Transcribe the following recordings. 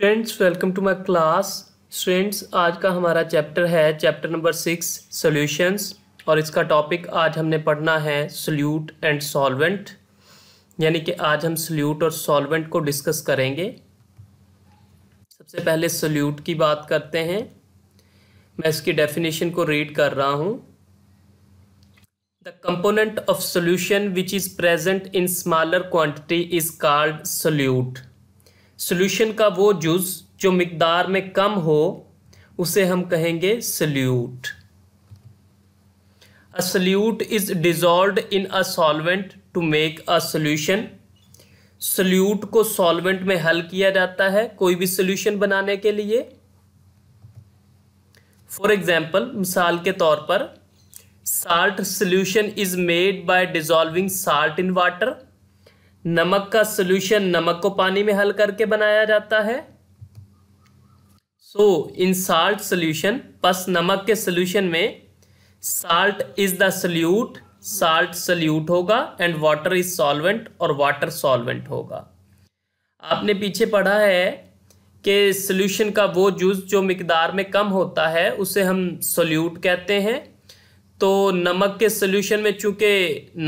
friends welcome to my class students आज का हमारा चैप्टर है चैप्टर नंबर सिक्स सॉल्यूशंस और इसका टॉपिक आज हमने पढ़ना है सल्यूट एंड सॉल्वेंट यानी कि आज हम सल्यूट और सॉल्वेंट को डिस्कस करेंगे सबसे पहले सल्यूट की बात करते हैं मैं इसकी डेफिनेशन को रीड कर रहा हूँ the component of solution which is present in smaller quantity is called solute solution का वो जुज़ जो मकदार में कम हो उसे हम कहेंगे solute a solute is dissolve in a solvent to make a solution solute को सॉल्वेंट में हल किया जाता है कोई भी सोल्यूशन बनाने के लिए फॉर एग्जाम्पल मिसाल के तौर पर salt solution is made by dissolving salt in water नमक का सोल्यूशन नमक को पानी में हल करके बनाया जाता है सो इन साल्ट सोल्यूशन पस नमक के सोल्यूशन में salt is the solute salt solute होगा एंड वाटर इज सॉल्वेंट और वाटर सॉल्वेंट होगा आपने पीछे पढ़ा है कि सोल्यूशन का वो जूस जो मकदार में कम होता है उसे हम सोल्यूट कहते हैं तो नमक के सोल्यूशन में चूंकि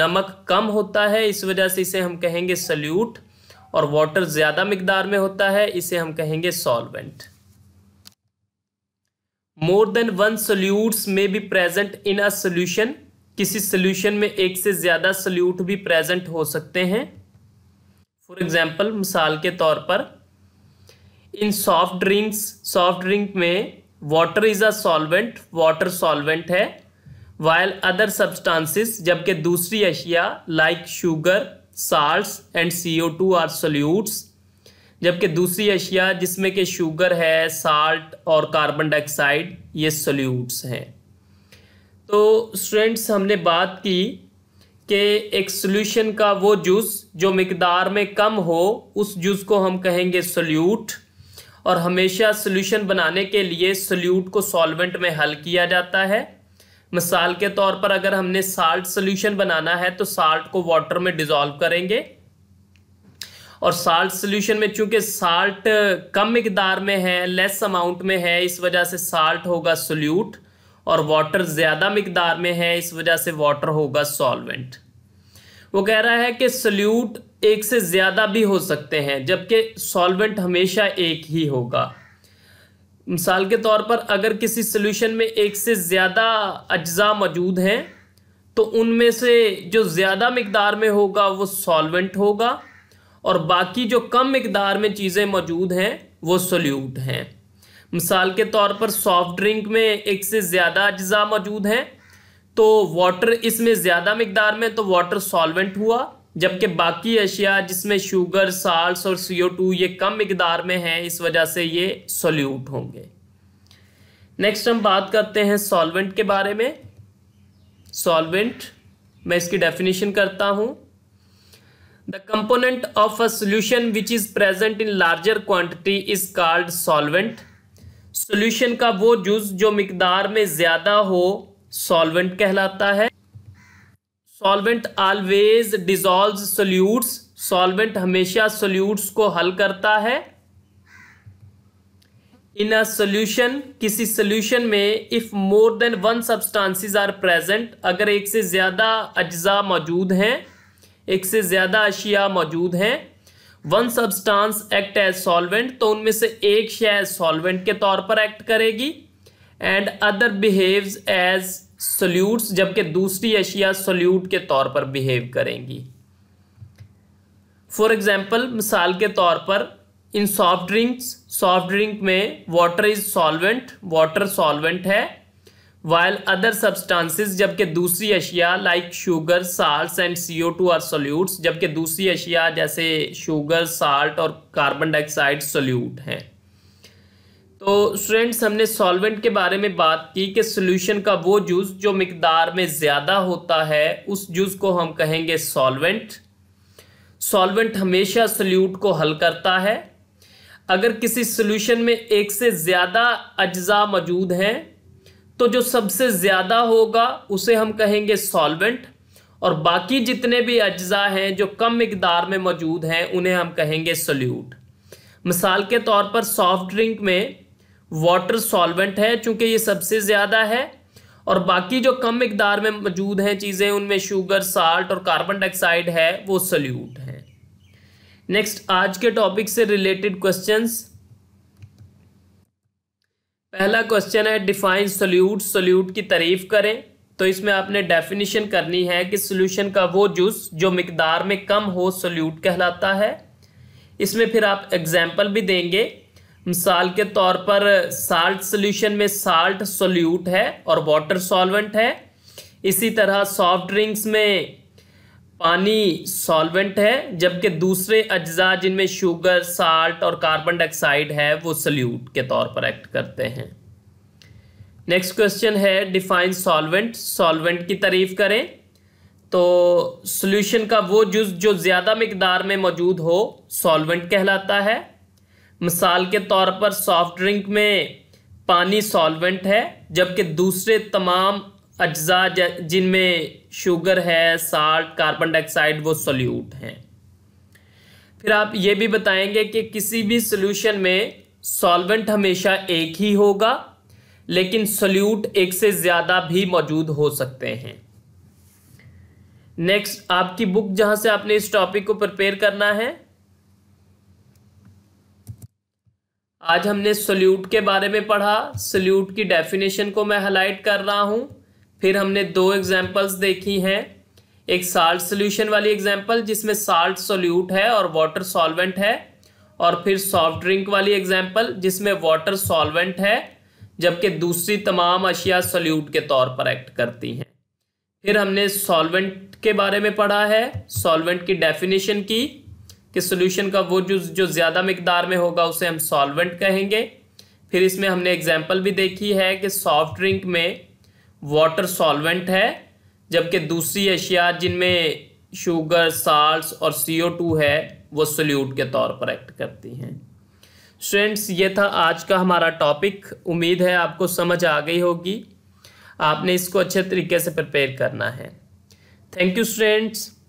नमक कम होता है इस वजह से इसे हम कहेंगे सल्यूट और वाटर ज़्यादा मिकदार में होता है इसे हम कहेंगे solvent more than one solutes में भी प्रेजेंट इन अ सोल्यूशन किसी सोल्यूशन में एक से ज़्यादा सोल्यूट भी प्रेजेंट हो सकते हैं फॉर एग्जाम्पल मिसाल के तौर पर in soft drinks soft drink में water is a solvent water solvent है वायल अदर सब्सटांसिस जबकि दूसरी अशिया like sugar salt and C O two are solutes जबकि दूसरी अशिया जिसमें कि शुगर है साल्ट और कार्बन डाइऑक्साइड ये सोल्यूट्स हैं तो स्टूडेंट्स हमने बात की कि एक सोल्यूशन का वो जूस जो मकदार में कम हो उस जूस को हम कहेंगे सोल्यूट और हमेशा सोल्यूशन बनाने के लिए सोल्यूट को सॉल्वेंट में हल किया जाता है मिसाल के तौर पर अगर हमने साल्ट सोल्यूशन बनाना है तो साल्ट को वाटर में डिजोल्व करेंगे और साल्ट सोल्यूशन में चूंकि साल्ट कम मकदार में है लेस अमाउंट में है इस वजह से साल्ट होगा सोल्यूट और वाटर ज़्यादा मकदार में है इस वजह से वाटर होगा सॉल्वेंट वो कह रहा है कि सोल्यूट एक से ज़्यादा भी हो सकते हैं जबकि सॉल्वेंट हमेशा एक ही होगा मिसाल के तौर पर अगर किसी सोल्यूशन में एक से ज़्यादा अज्जा मौजूद हैं तो उनमें से जो ज़्यादा मकदार में होगा वो सॉल्वेंट होगा और बाकी जो कम मकदार में चीज़ें मौजूद हैं वो सोल्यूट हैं मिसाल के तौर पर सॉफ्ट ड्रिंक में एक से ज़्यादा अज्जा मौजूद हैं तो वाटर इसमें ज़्यादा मकदार में तो वाटर सॉल्वेंट हुआ जबकि बाकी अशिया जिसमें शुगर साल्ट और सी ये कम मकदार में हैं इस वजह से ये सोल्यूट होंगे नेक्स्ट हम बात करते हैं सॉल्वेंट के बारे में सॉल्वेंट मैं इसकी डेफिनेशन करता हूँ the component of a solution which is present in larger quantity is called solvent solution का वो जूस जो मकदार में ज़्यादा हो सॉल्वेंट कहलाता है solvent always dissolve solutes solvent हमेशा सोल्यूट्स को हल करता है इन अ सोल्यूशन किसी सोल्यूशन में if more than one substances are present अगर एक से ज़्यादा अज्जा मौजूद हैं एक से ज़्यादा अशिया मौजूद हैं one substance act as solvent तो उनमें से एक शेयर सॉल्वेंट के तौर पर एक्ट करेगी and other behaves as solutes जबकि दूसरी अशिया सोल्यूट के तौर पर बिहेव करेंगी फॉर एग्ज़ाम्पल मिसाल के तौर पर in soft drinks soft drink में water is solvent water solvent है वाइल अदर सब्सटांसिस जबकि दूसरी अशिया like sugar salt and C O two are solutes जबकि दूसरी अशिया जैसे शुगर साल्ट और कार्बन डाइऑक्साइड सोल्यूट हैं तो स्टूडेंट्स हमने सॉल्वेंट के बारे में बात की कि सोल्यूशन का वो जूस जो मकदार में ज़्यादा होता है उस जूस को हम कहेंगे सॉल्वेंट सॉल्वेंट हमेशा सल्यूट को हल करता है अगर किसी सोल्यूशन में एक से ज़्यादा अज्जा मौजूद हैं तो जो सबसे ज़्यादा होगा उसे हम कहेंगे सॉल्वेंट और बाकी जितने भी अज्जा हैं जो कम मकदार में मौजूद हैं उन्हें हम कहेंगे सल्यूट मिसाल के तौर पर सॉफ्ट ड्रिंक में वाटर सॉल्वेंट है चूंकि ये सबसे ज़्यादा है और बाकी जो कम मकदार में मौजूद हैं चीज़ें उनमें शुगर साल्ट और कार्बन डाइऑक्साइड है वो सल्यूट हैं नेक्स्ट आज के टॉपिक से रिलेटेड क्वेश्चंस पहला क्वेश्चन है डिफाइन सल्यूट सल्यूट की तारीफ करें तो इसमें आपने डेफिनेशन करनी है कि सोल्यूशन का वो जूस जो मकदार में कम हो सल्यूट कहलाता है इसमें फिर आप एग्जाम्पल भी देंगे मिसाल के तौर पर साल्ट सॉल्यूशन में साल्ट सोल्यूट है और वाटर सॉल्वेंट है इसी तरह सॉफ्ट ड्रिंक्स में पानी सॉल्वेंट है जबकि दूसरे अज्जा जिनमें शुगर साल्ट और कार्बन डाइऑक्साइड है वो सल्यूट के तौर पर एक्ट करते हैं नेक्स्ट क्वेश्चन है डिफाइन सॉल्वेंट सॉल्वेंट की तारीफ करें तो सॉल्यूशन का वो जुज जो ज़्यादा मकदार में मौजूद हो सॉल्वेंट कहलाता है मिसाल के तौर पर सॉफ्ट ड्रिंक में पानी सॉल्वेंट है जबकि दूसरे तमाम अज्जा जिनमें शुगर है साल्ट कार्बन डाइऑक्साइड वो सोल्यूट हैं फिर आप ये भी बताएंगे कि किसी भी सोल्यूशन में सॉल्वेंट हमेशा एक ही होगा लेकिन सोल्यूट एक से ज़्यादा भी मौजूद हो सकते हैं नेक्स्ट आपकी बुक जहाँ से आपने इस टॉपिक को प्रिपेयर करना है आज हमने सल्यूट के बारे में पढ़ा सल्यूट की डेफिनेशन को मैं हाईलाइट कर रहा हूँ फिर हमने दो एग्जाम्पल्स देखी हैं एक साल्ट सोल्यूशन वाली एग्जाम्पल जिसमें साल्ट सोल्यूट है और वाटर सॉल्वेंट है और फिर सॉफ्ट ड्रिंक वाली एग्जाम्पल जिसमें वाटर सॉल्वेंट है जबकि दूसरी तमाम अशिया सोल्यूट के तौर पर एक्ट करती हैं फिर हमने सॉल्वेंट के बारे में पढ़ा है सॉल्वेंट की डेफिनेशन की कि सोल्यूशन का वो जो जो ज़्यादा मकदार में होगा उसे हम सॉल्वेंट कहेंगे फिर इसमें हमने एग्जाम्पल भी देखी है कि सॉफ्ट ड्रिंक में वाटर सॉल्वेंट है जबकि दूसरी अशिया जिनमें शुगर साल्ट और सी है वो सोल्यूट के तौर पर एक्ट करती हैं स्टूडेंट्स ये था आज का हमारा टॉपिक उम्मीद है आपको समझ आ गई होगी आपने इसको अच्छे तरीके से प्रिपेयर करना है थैंक यू स्टूडेंट्स